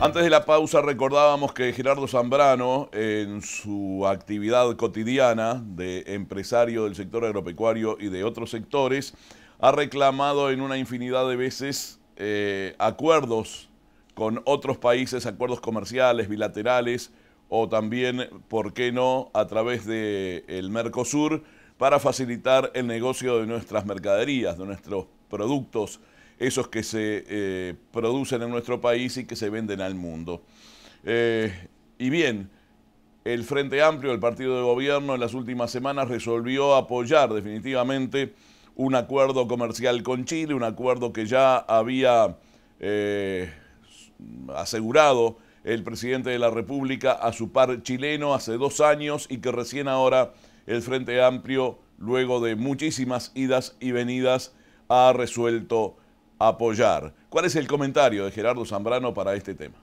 Antes de la pausa recordábamos que Gerardo Zambrano, en su actividad cotidiana de empresario del sector agropecuario y de otros sectores, ha reclamado en una infinidad de veces eh, acuerdos con otros países, acuerdos comerciales, bilaterales o también, ¿por qué no?, a través del el Mercosur para facilitar el negocio de nuestras mercaderías, de nuestros productos esos que se eh, producen en nuestro país y que se venden al mundo. Eh, y bien, el Frente Amplio, el partido de gobierno, en las últimas semanas resolvió apoyar definitivamente un acuerdo comercial con Chile, un acuerdo que ya había eh, asegurado el presidente de la República a su par chileno hace dos años y que recién ahora el Frente Amplio, luego de muchísimas idas y venidas, ha resuelto apoyar. ¿Cuál es el comentario de Gerardo Zambrano para este tema?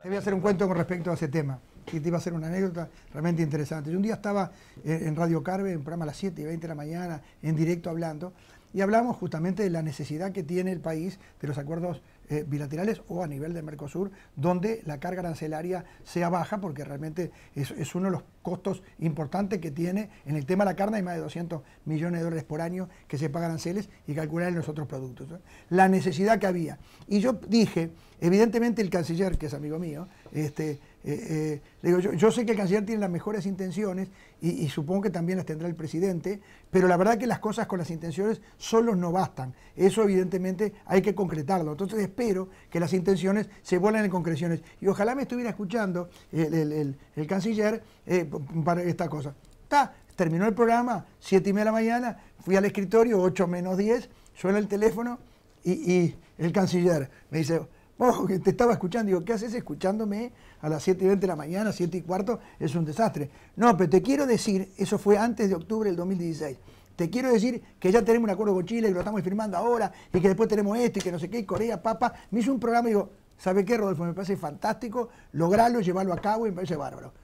Te voy a hacer un cuento con respecto a ese tema. Y te iba a hacer una anécdota realmente interesante. Yo un día estaba eh, en Radio Carve, en programa a las 7 y 20 de la mañana, en directo hablando, y hablamos justamente de la necesidad que tiene el país de los acuerdos eh, bilaterales o a nivel de Mercosur, donde la carga arancelaria sea baja, porque realmente es, es, uno de los costos importantes que tiene en el tema de la carne, hay más de 200 millones de dólares por año que se pagan aranceles y calcular en los otros productos. La necesidad que había. Y yo dije, evidentemente el canciller, que es amigo mío, este, eh, eh, digo, yo, sé que el canciller tiene las mejores intenciones y, supongo que también las tendrá el presidente, pero la verdad que las cosas con las intenciones solo no bastan. Eso evidentemente hay que concretarlo. Entonces espero que las intenciones se vuelan en concreciones. Y ojalá me estuviera escuchando el, canciller eh, para esta cosa. está terminó el programa, 7 y media de la mañana, fui al escritorio, 8 menos 10, suena el teléfono y el canciller me dice, Ojo oh, que te estaba escuchando, digo, ¿qué haces escuchándome a las 7 y 20 de la mañana, 7 y cuarto? Es un desastre. No, pero te quiero decir, eso fue antes de octubre del 2016. Te quiero decir que ya tenemos un acuerdo con Chile, que lo estamos firmando ahora, y que después tenemos este, y que no sé qué, Corea, Papa. Me hizo un programa y digo, ¿sabe qué, Rodolfo? Me parece fantástico, lograrlo, llevarlo a cabo, y me parece bárbaro.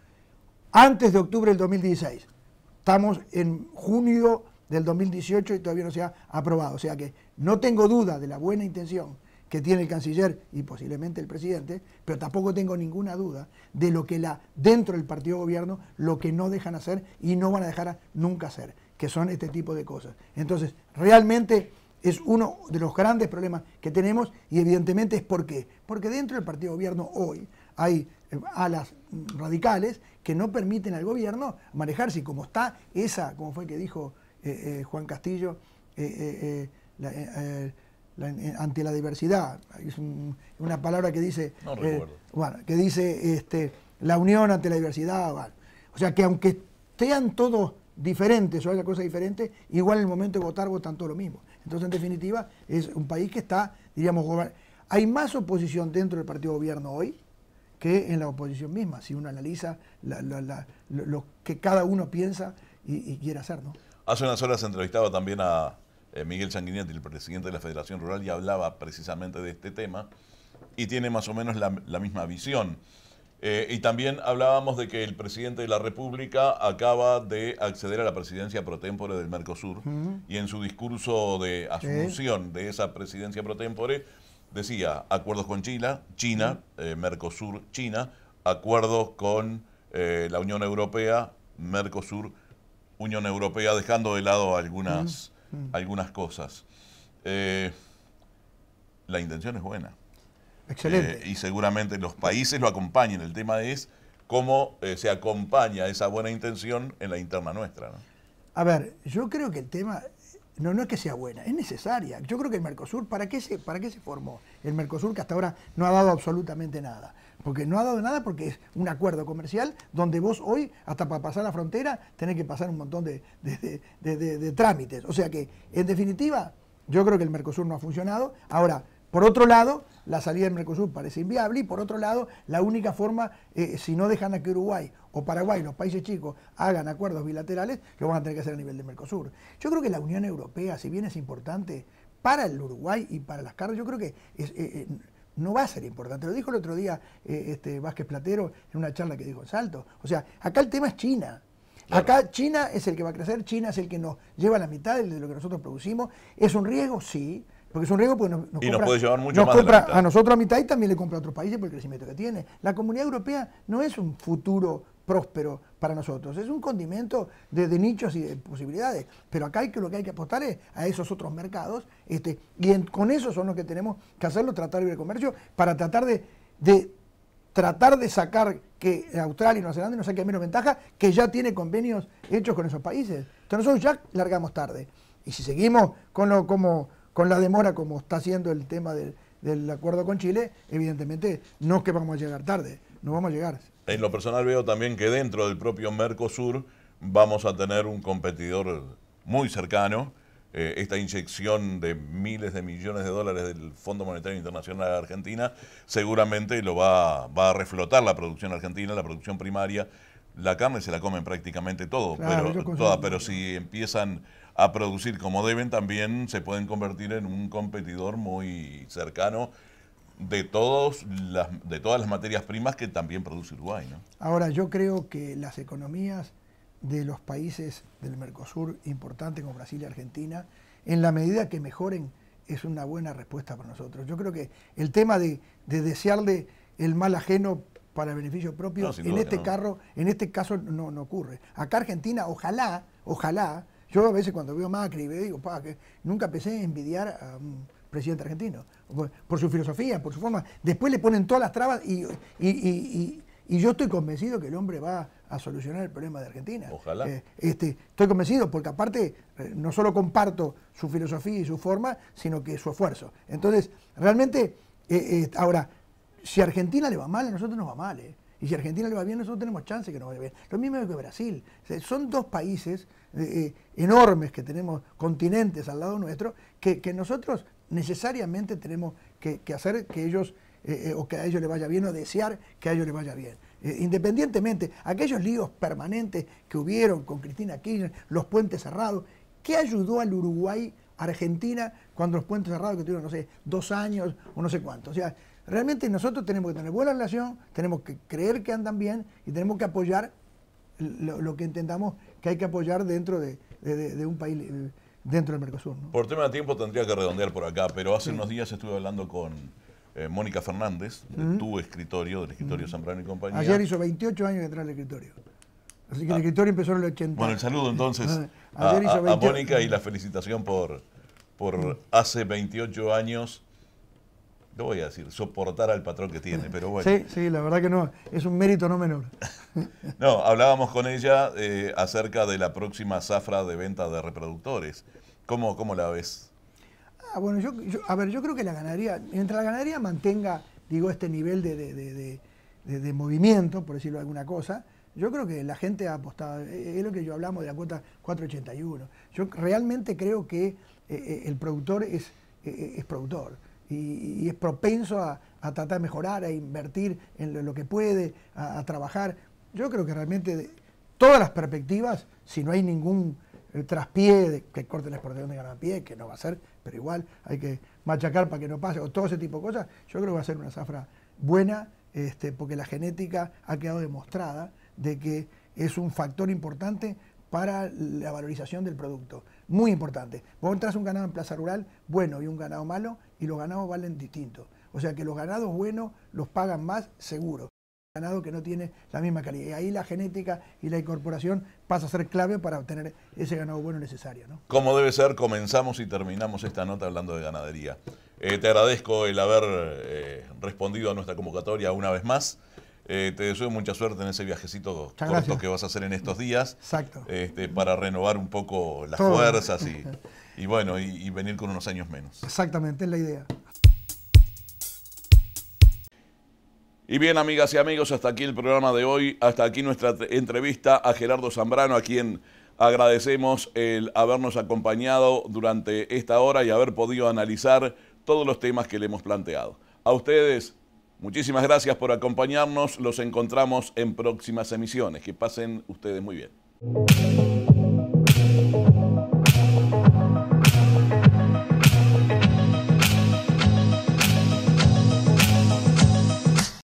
Antes de octubre del 2016. Estamos en junio del 2018 y todavía no se ha aprobado. O sea que no tengo duda de la buena intención que tiene el canciller y posiblemente el presidente, pero tampoco tengo ninguna duda de lo que la, dentro del partido gobierno, lo que no dejan hacer y no van a dejar nunca hacer, que son este tipo de cosas. Entonces, realmente es uno de los grandes problemas que tenemos y evidentemente es por qué. Porque dentro del partido gobierno hoy hay eh, alas radicales que no permiten al gobierno manejarse y como está esa, como fue que dijo eh, eh, Juan Castillo, la, eh, ante la diversidad. Es una palabra que dice, eh, bueno, que dice este, la unión ante la diversidad. O sea que aunque sean todos diferentes o haya cosas diferentes, igual en el momento de votar votan todos lo mismo. Entonces, en definitiva, es un país que está, diríamos, hay más oposición dentro del partido gobierno hoy que en la oposición misma, si uno analiza lo que cada uno piensa y, quiere hacer. ¿no? Hace unas horas entrevistaba también a, eh, Miguel Sanguinetti, el presidente de la Federación Rural, ya hablaba precisamente de este tema y tiene más o menos la, misma visión. Eh, y también hablábamos de que el presidente de la República acaba de acceder a la presidencia protémpore del Mercosur y en su discurso de asunción de esa presidencia protémpore decía acuerdos con China, China, eh, Mercosur, China, acuerdos con la Unión Europea, Mercosur, Unión Europea, dejando de lado algunas... Mm. algunas cosas. Eh, la intención es buena. Excelente. Eh, y seguramente los países lo acompañen. El tema es cómo eh, se acompaña esa buena intención en la interna nuestra. A ver, yo creo que el tema, no, no es que sea buena, es necesaria. Yo creo que el Mercosur, ¿para qué, se, ¿para qué se formó? El Mercosur que hasta ahora no ha dado absolutamente nada. Porque no ha dado nada porque es un acuerdo comercial donde vos hoy, hasta para pasar la frontera, tenés que pasar un montón de, de trámites. O sea que, en definitiva, yo creo que el Mercosur no ha funcionado. Ahora, por otro lado, la salida del Mercosur parece inviable y por otro lado, la única forma, eh, si no dejan a que Uruguay o Paraguay, los países chicos, hagan acuerdos bilaterales, lo van a tener que hacer a nivel del Mercosur. Yo creo que la Unión Europea, si bien es importante para el Uruguay y para las cargas, yo creo que eh, eh, no va a ser importante. Lo dijo el otro día este, Vázquez Platero en una charla que dijo en Salto. O sea, acá el tema es China. Acá China es el que va a crecer, China es el que nos lleva a la mitad de lo que nosotros producimos. ¿Es un riesgo? Sí. Porque es un riesgo porque nos, y compra, puede llevar mucho nos compra a nosotros a mitad y también le compra a otros países por el crecimiento que tiene. La comunidad europea no es un futuro próspero para nosotros, es un condimento de, nichos y de posibilidades. Pero acá hay que lo que hay que apostar es a esos otros mercados, este, y con eso son los que tenemos que hacerlo, tratar el comercio, para tratar de, tratar de sacar que Australia y Nueva Zelanda nos saquen menos ventaja, que ya tiene convenios hechos con esos países. Entonces nosotros ya largamos tarde. Y si seguimos con lo como con la demora como está siendo el tema del, acuerdo con Chile, evidentemente no es que vamos a llegar tarde, no vamos a llegar. En lo personal veo también que dentro del propio Mercosur vamos a tener un competidor muy cercano. Eh, esta inyección de miles de millones de dólares del Fondo Monetario Internacional a Argentina seguramente lo va, a reflotar la producción argentina, la producción primaria. La carne se la comen prácticamente todo, pero si empiezan a producir como deben, también se pueden convertir en un competidor muy cercano de, todos las, de todas las materias primas que también produce Uruguay. Ahora, yo creo que las economías de los países del Mercosur importantes como Brasil y Argentina, en la medida que mejoren, es una buena respuesta para nosotros. Yo creo que el tema de, desearle el mal ajeno para beneficio propio, en, este carro, en este caso no ocurre. Acá Argentina, ojalá, ojalá, yo a veces cuando veo Macri, digo, pa, que nunca pensé a envidiar a un presidente argentino, por, su filosofía, por su forma. Después le ponen todas las trabas y, yo estoy convencido que el hombre va a solucionar el problema de Argentina. Ojalá. Eh, este, estoy convencido, porque aparte eh, no solo comparto su filosofía y su forma, sino que su esfuerzo. Entonces, realmente, eh, ahora, si a Argentina le va mal, a nosotros nos va mal. Y si a Argentina le va bien, nosotros tenemos chance que nos vaya bien. Lo mismo que Brasil. Son dos países eh, eh, enormes que tenemos, continentes al lado nuestro, que, nosotros necesariamente tenemos que, hacer que ellos, eh, o que a ellos les vaya bien, o desear que a ellos les vaya bien independientemente, aquellos líos permanentes que hubieron con Cristina Kirchner, los puentes cerrados, ¿qué ayudó al Uruguay, Argentina, cuando los puentes cerrados que tuvieron, no sé, dos años o no sé cuánto? Realmente nosotros tenemos que tener buena relación, tenemos que creer que andan bien y tenemos que apoyar lo, que entendamos que hay que apoyar dentro de, un país, eh, dentro del Mercosur. Por tema de tiempo tendría que redondear por acá, pero hace unos días estuve hablando con eh, Mónica Fernández, de tu escritorio, del escritorio Zambrano y compañía. Ayer hizo 28 años de entrar al escritorio. Así que el ah. escritorio empezó en el 80. Bueno, el saludo entonces ah, a, Mónica y la felicitación por, por hace 28 años no voy a decir soportar al patrón que tiene, pero bueno. Sí, sí, la verdad que no, es un mérito no menor. no, hablábamos con ella eh, acerca de la próxima zafra de venta de reproductores. ¿Cómo, cómo la ves? Ah, bueno, yo, a ver, yo creo que la ganadería, mientras la ganadería mantenga, digo, este nivel de, movimiento, por decirlo alguna cosa, yo creo que la gente ha apostado, eh, eh, es lo que yo hablamos de la cuota 481. Yo realmente creo que el productor es, es productor y, es propenso a, tratar de mejorar, a invertir en lo, que puede, a, trabajar. Yo creo que realmente todas las perspectivas, si no hay ningún eh, traspié que corte la exportación de pie, que no va a ser, pero igual hay que machacar para que no pase, o todo ese tipo de cosas, yo creo que va a ser una zafra buena, este, porque la genética ha quedado demostrada de que es un factor importante para la valorización del producto. Muy importante. Vos entras un ganado en plaza rural bueno y un ganado malo y los ganados valen distinto. O sea que los ganados buenos los pagan más seguro. Ganado que no tiene la misma calidad. Y ahí la genética y la incorporación pasa a ser clave para obtener ese ganado bueno necesario. Como debe ser, comenzamos y terminamos esta nota hablando de ganadería. Eh, te agradezco el haber eh, respondido a nuestra convocatoria una vez más. Eh, te deseo mucha suerte en ese viajecito corto que vas a hacer en estos días. Exacto. Este, para renovar un poco las fuerzas y. Y bueno, y, venir con unos años menos. Exactamente, es la idea. Y bien, amigas y amigos, hasta aquí el programa de hoy, hasta aquí nuestra entrevista a Gerardo Zambrano, a quien agradecemos el habernos acompañado durante esta hora y haber podido analizar todos los temas que le hemos planteado. A ustedes, muchísimas gracias por acompañarnos, los encontramos en próximas emisiones, que pasen ustedes muy bien.